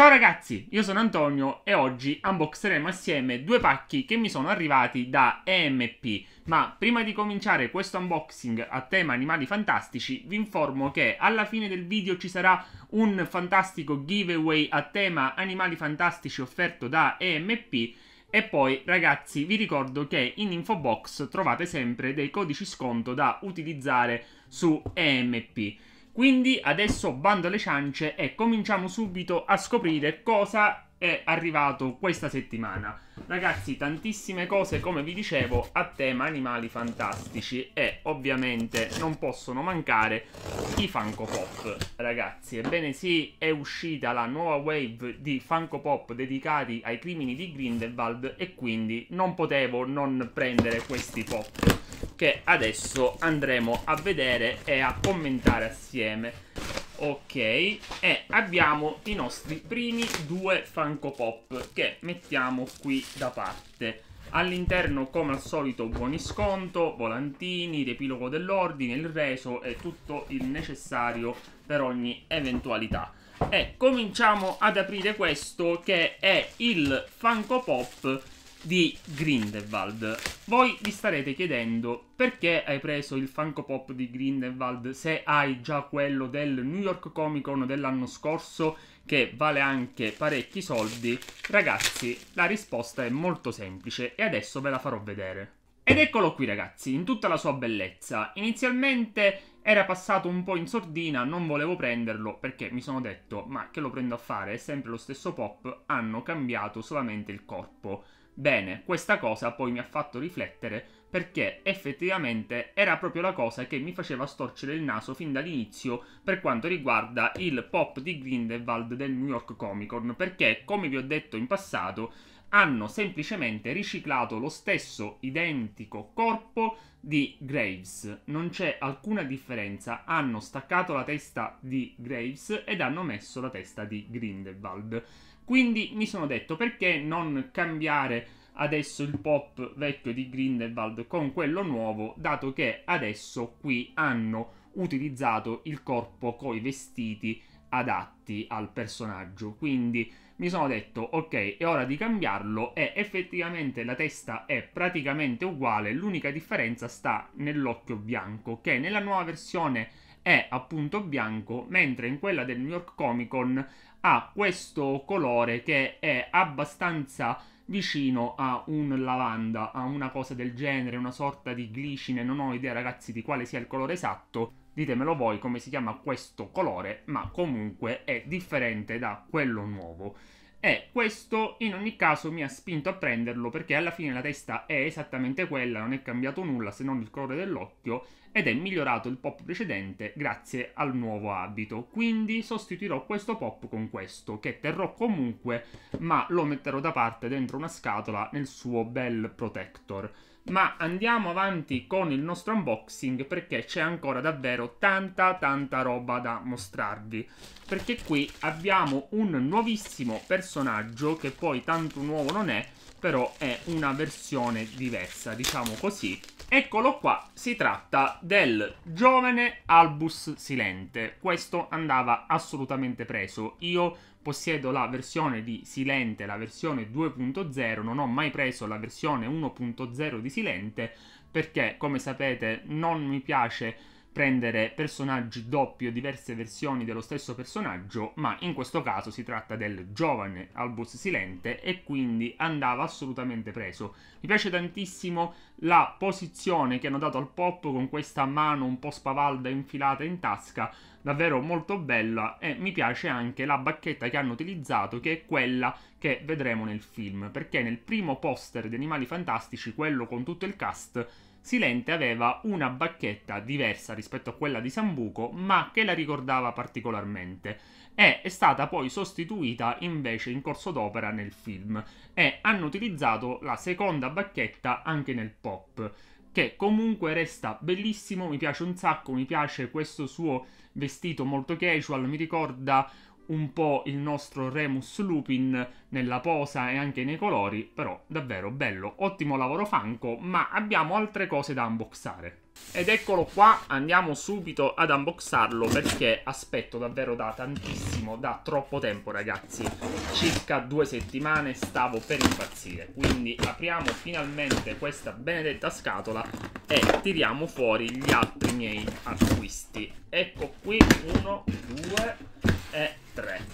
Ciao ragazzi, io sono Antonio e oggi unboxeremo assieme due pacchi che mi sono arrivati da EMP. Ma prima di cominciare questo unboxing a tema animali fantastici, vi informo che alla fine del video ci sarà un fantastico giveaway a tema animali fantastici offerto da EMP e poi ragazzi vi ricordo che in info box trovate sempre dei codici sconto da utilizzare su EMP. Quindi adesso bando alle ciance e cominciamo subito a scoprire cosa è arrivato questa settimana. Ragazzi, tantissime cose, come vi dicevo, a tema animali fantastici e ovviamente non possono mancare i Funko Pop. Ragazzi, ebbene sì, è uscita la nuova wave di Funko Pop dedicati ai crimini di Grindelwald e quindi non potevo non prendere questi pop che adesso andremo a vedere e a commentare assieme. Ok, e abbiamo i nostri primi due Funko Pop che mettiamo qui da parte. All'interno, come al solito, buoni sconto, volantini, riepilogo dell'ordine, il reso e tutto il necessario per ogni eventualità. E cominciamo ad aprire questo che è il Funko Pop di Grindelwald. Voi vi starete chiedendo perché hai preso il Funko Pop di Grindelwald se hai già quello del New York Comic Con dell'anno scorso che vale anche parecchi soldi. Ragazzi, la risposta è molto semplice e adesso ve la farò vedere. Ed eccolo qui ragazzi, in tutta la sua bellezza. Inizialmente era passato un po' in sordina, non volevo prenderlo perché mi sono detto ma che lo prendo a fare, è sempre lo stesso pop, hanno cambiato solamente il corpo. Bene, questa cosa poi mi ha fatto riflettere perché effettivamente era proprio la cosa che mi faceva storcere il naso fin dall'inizio per quanto riguarda il pop di Grindelwald del New York Comic Con, perché come vi ho detto in passato hanno semplicemente riciclato lo stesso identico corpo di Graves. Non c'è alcuna differenza. Hanno staccato la testa di Graves ed hanno messo la testa di Grindelwald. Quindi mi sono detto perché non cambiare adesso il pop vecchio di Grindelwald con quello nuovo, dato che adesso qui hanno utilizzato il corpo coi vestiti adatti al personaggio. Quindi mi sono detto ok è ora di cambiarlo e effettivamente la testa è praticamente uguale, l'unica differenza sta nell'occhio bianco che nella nuova versione è appunto bianco mentre in quella del New York Comic Con ha questo colore che è abbastanza vicino a un lavanda, a una cosa del genere, una sorta di glicine, non ho idea ragazzi di quale sia il colore esatto, ditemelo voi come si chiama questo colore, ma comunque è differente da quello nuovo. E questo in ogni caso mi ha spinto a prenderlo perché alla fine la testa è esattamente quella, non è cambiato nulla se non il colore dell'occhio ed è migliorato il pop precedente grazie al nuovo abito. Quindi sostituirò questo pop con questo, che terrò comunque, ma lo metterò da parte dentro una scatola nel suo bel protector. Ma andiamo avanti con il nostro unboxing perché c'è ancora davvero tanta tanta roba da mostrarvi. Perché qui abbiamo un nuovissimo personaggio che poi tanto nuovo non è, però è una versione diversa, diciamo così Eccolo qua, si tratta del giovane Albus Silente. Questo andava assolutamente preso. Io possiedo la versione di Silente, la versione 2.0, non ho mai preso la versione 1.0 di Silente perché, come sapete, non mi piace prendere personaggi doppi o diverse versioni dello stesso personaggio, ma in questo caso si tratta del giovane Albus Silente e quindi andava assolutamente preso. Mi piace tantissimo la posizione che hanno dato al pop con questa mano un po' spavalda infilata in tasca, davvero molto bella e mi piace anche la bacchetta che hanno utilizzato che è quella che vedremo nel film, perché nel primo poster di Animali Fantastici, quello con tutto il cast, Silente aveva una bacchetta diversa rispetto a quella di Sambuco, ma che la ricordava particolarmente, e è stata poi sostituita invece in corso d'opera nel film, e hanno utilizzato la seconda bacchetta anche nel pop che comunque resta bellissimo, mi piace un sacco, mi piace questo suo vestito molto casual, mi ricorda un po' il nostro Remus Lupin nella posa e anche nei colori, però davvero bello, ottimo lavoro Fanco, ma abbiamo altre cose da unboxare. Ed eccolo qua, andiamo subito ad unboxarlo perché aspetto davvero da tantissimo, da troppo tempo ragazzi, circa due settimane stavo per impazzire, quindi apriamo finalmente questa benedetta scatola e tiriamo fuori gli altri miei acquisti. Ecco qui, uno, due, e 3.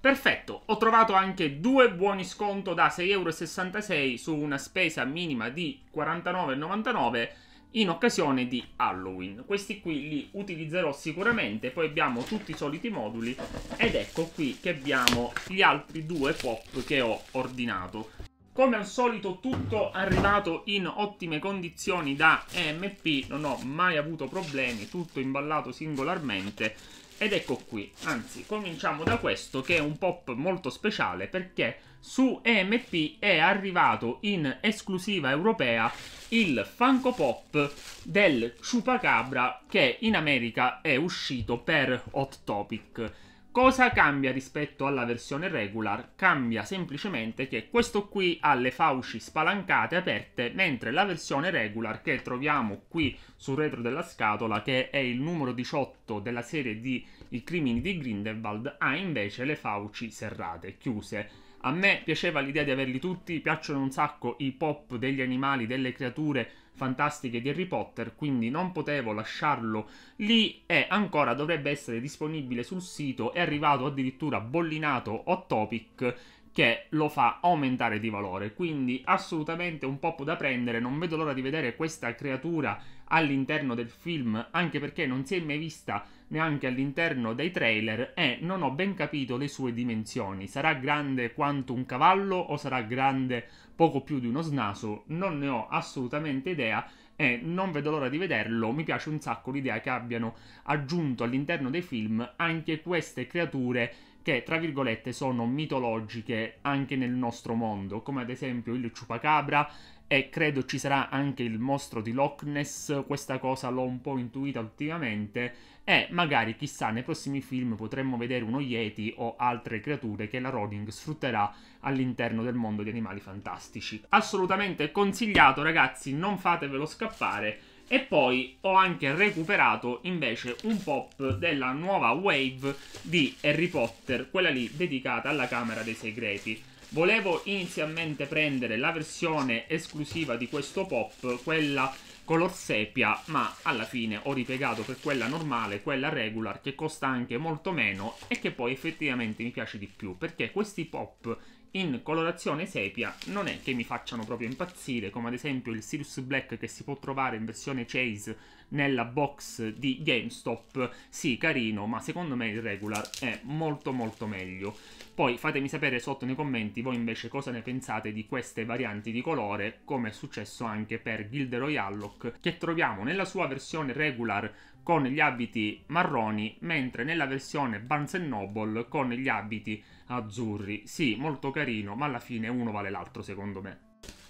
Perfetto, ho trovato anche due buoni sconto da 6,66€ su una spesa minima di 49,99€ in occasione di Halloween. Questi qui li utilizzerò sicuramente, poi abbiamo tutti i soliti moduli ed ecco qui che abbiamo gli altri due pop che ho ordinato. Come al solito tutto arrivato in ottime condizioni da EMP, non ho mai avuto problemi, tutto imballato singolarmente ed ecco qui, anzi cominciamo da questo che è un pop molto speciale perché su EMP è arrivato in esclusiva europea il Funko Pop del Chupacabra che in America è uscito per Hot Topic. Cosa cambia rispetto alla versione regular? Cambia semplicemente che questo qui ha le fauci spalancate aperte, mentre la versione regular che troviamo qui sul retro della scatola, che è il numero 18 della serie di I crimini di Grindelwald, ha invece le fauci serrate, chiuse. A me piaceva l'idea di averli tutti, piacciono un sacco i pop degli animali, delle creature fantastiche di Harry Potter, quindi non potevo lasciarlo lì e ancora dovrebbe essere disponibile sul sito, è arrivato addirittura bollinato o topic che lo fa aumentare di valore. Quindi assolutamente un pop da prendere, non vedo l'ora di vedere questa creatura all'interno del film, anche perché non si è mai vista neanche all'interno dei trailer e non ho ben capito le sue dimensioni. Sarà grande quanto un cavallo o sarà grande poco più di uno snaso? Non ne ho assolutamente idea e non vedo l'ora di vederlo. Mi piace un sacco l'idea che abbiano aggiunto all'interno dei film anche queste creature che tra virgolette sono mitologiche anche nel nostro mondo, come ad esempio il Chupacabra e credo ci sarà anche il mostro di Loch Ness, questa cosa l'ho un po' intuita ultimamente e magari chissà nei prossimi film potremmo vedere uno Yeti o altre creature che la Rowling sfrutterà all'interno del mondo di animali fantastici. Assolutamente consigliato ragazzi, non fatevelo scappare e poi ho anche recuperato invece un pop della nuova wave di Harry Potter, quella lì dedicata alla Camera dei Segreti. Volevo inizialmente prendere la versione esclusiva di questo pop, quella color sepia, ma alla fine ho ripiegato per quella normale, quella regular, che costa anche molto meno e che poi effettivamente mi piace di più, perché questi pop in colorazione sepia non è che mi facciano proprio impazzire, come ad esempio il Sirius Black che si può trovare in versione Chase nella box di GameStop. Sì, carino, ma secondo me il regular è molto molto meglio. Poi fatemi sapere sotto nei commenti voi invece cosa ne pensate di queste varianti di colore, come è successo anche per Gilderoy Alloc, che troviamo nella sua versione regular con gli abiti marroni, mentre nella versione Barnes Noble con gli abiti azzurri. Sì, molto carino, ma alla fine uno vale l'altro secondo me.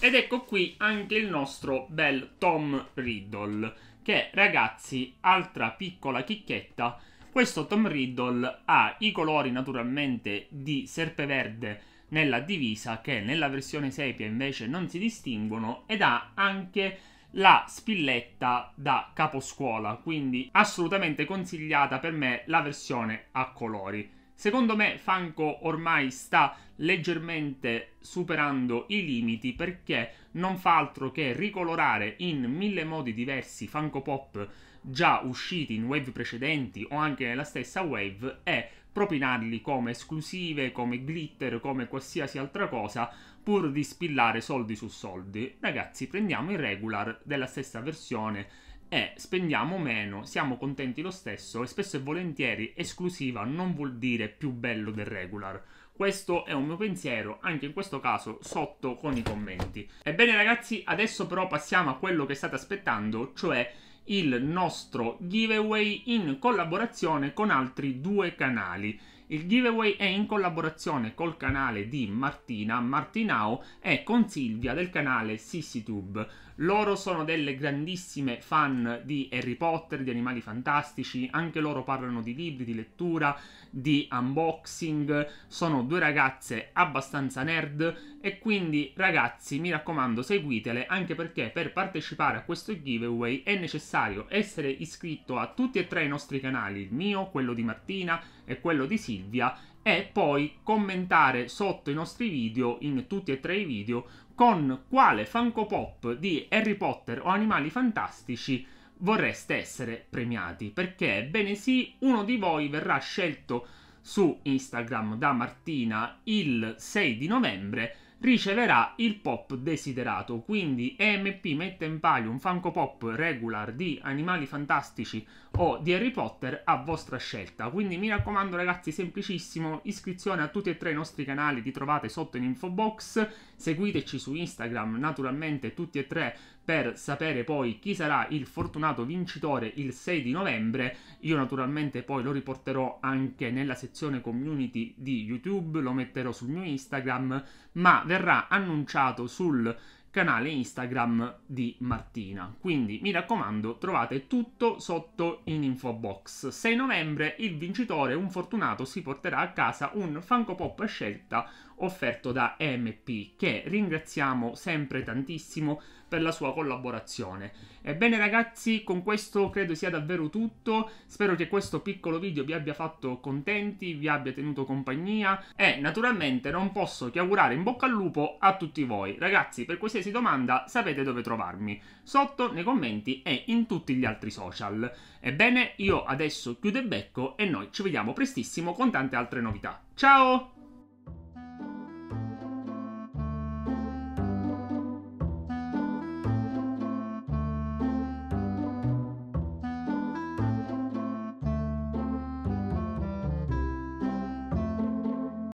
Ed ecco qui anche il nostro bel Tom Riddle, che ragazzi, altra piccola chicchetta, questo Tom Riddle ha i colori naturalmente di serpeverde nella divisa che nella versione sepia invece non si distinguono ed ha anche la spilletta da caposcuola, quindi assolutamente consigliata per me la versione a colori. Secondo me Funko ormai sta leggermente superando i limiti perché non fa altro che ricolorare in mille modi diversi Funko Pop già usciti in wave precedenti o anche nella stessa wave e propinarli come esclusive, come glitter, come qualsiasi altra cosa pur di spillare soldi su soldi. Ragazzi, prendiamo il regular della stessa versione e spendiamo meno, siamo contenti lo stesso e spesso e volentieri esclusiva non vuol dire più bello del regular. Questo è un mio pensiero, anche in questo caso sotto con i commenti. Ebbene ragazzi, adesso però passiamo a quello che state aspettando, cioè il nostro giveaway in collaborazione con altri due canali. Il giveaway è in collaborazione col canale di Martina Martinao e con Silvia del canale SissiTube. Loro sono delle grandissime fan di Harry Potter, di animali fantastici, anche loro parlano di libri, di lettura, di unboxing, sono due ragazze abbastanza nerd e quindi ragazzi mi raccomando seguitele anche perché per partecipare a questo giveaway è necessario essere iscritto a tutti e tre i nostri canali, il mio, quello di Martina e quello di Silvia e poi commentare sotto i nostri video, in tutti e tre i video, con quale Funko Pop di Harry Potter o Animali Fantastici vorreste essere premiati perché bene sì uno di voi verrà scelto su Instagram da Martina il 6 di novembre riceverà il pop desiderato. Quindi EMP mette in palio un Funko Pop regular di Animali Fantastici o di Harry Potter a vostra scelta. Quindi mi raccomando ragazzi, semplicissimo, iscrizione a tutti e tre i nostri canali li trovate sotto in info box, seguiteci su Instagram, naturalmente tutti e tre per sapere poi chi sarà il fortunato vincitore il 6 di novembre. Io naturalmente poi lo riporterò anche nella sezione community di YouTube, lo metterò sul mio Instagram, ma verrà annunciato sul canale Instagram di Martina. Quindi mi raccomando, trovate tutto sotto in info box. 6 novembre il vincitore, un fortunato, si porterà a casa un Funko Pop a scelta offerto da MP, che ringraziamo sempre tantissimo per la sua collaborazione. Ebbene ragazzi, con questo credo sia davvero tutto, spero che questo piccolo video vi abbia fatto contenti, vi abbia tenuto compagnia e naturalmente non posso che augurare in bocca al lupo a tutti voi. Ragazzi, per qualsiasi domanda sapete dove trovarmi, sotto nei commenti e in tutti gli altri social. Ebbene, io adesso chiudo il becco e noi ci vediamo prestissimo con tante altre novità. Ciao!